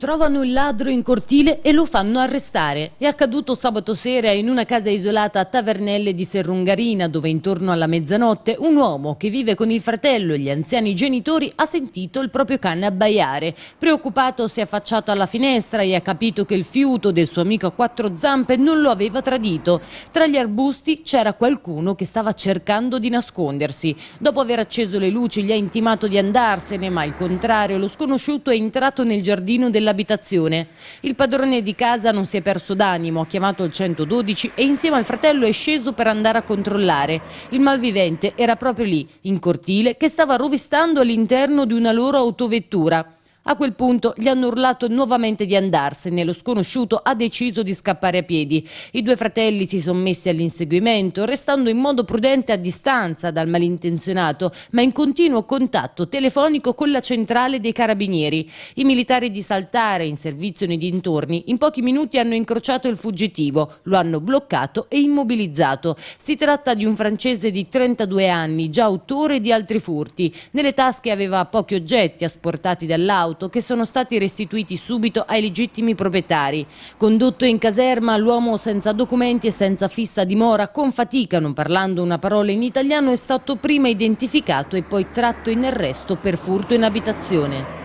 Trovano il ladro in cortile e lo fanno arrestare. È accaduto sabato sera in una casa isolata a Tavernelle di Serrungarina, dove intorno alla mezzanotte un uomo che vive con il fratello e gli anziani genitori ha sentito il proprio cane abbaiare. Preoccupato si è affacciato alla finestra e ha capito che il fiuto del suo amico a quattro zampe non lo aveva tradito. Tra gli arbusti c'era qualcuno che stava cercando di nascondersi. Dopo aver acceso le luci gli ha intimato di andarsene, ma al contrario lo sconosciuto è entrato nel giardino della dell'abitazione. Il padrone di casa non si è perso d'animo, ha chiamato il 112 e insieme al fratello è sceso per andare a controllare. Il malvivente era proprio lì, in cortile, che stava rovistando all'interno di una loro autovettura. A quel punto gli hanno urlato nuovamente di andarsene e lo sconosciuto ha deciso di scappare a piedi. I due fratelli si sono messi all'inseguimento, restando in modo prudente a distanza dal malintenzionato, ma in continuo contatto telefonico con la centrale dei carabinieri. I militari di Saltare, in servizio nei dintorni, in pochi minuti hanno incrociato il fuggitivo, lo hanno bloccato e immobilizzato. Si tratta di un francese di 32 anni, già autore di altri furti. Nelle tasche aveva pochi oggetti asportati dall'auto auto che sono stati restituiti subito ai legittimi proprietari. Condotto in caserma, l'uomo senza documenti e senza fissa dimora, con fatica, non parlando una parola in italiano, è stato prima identificato e poi tratto in arresto per furto in abitazione.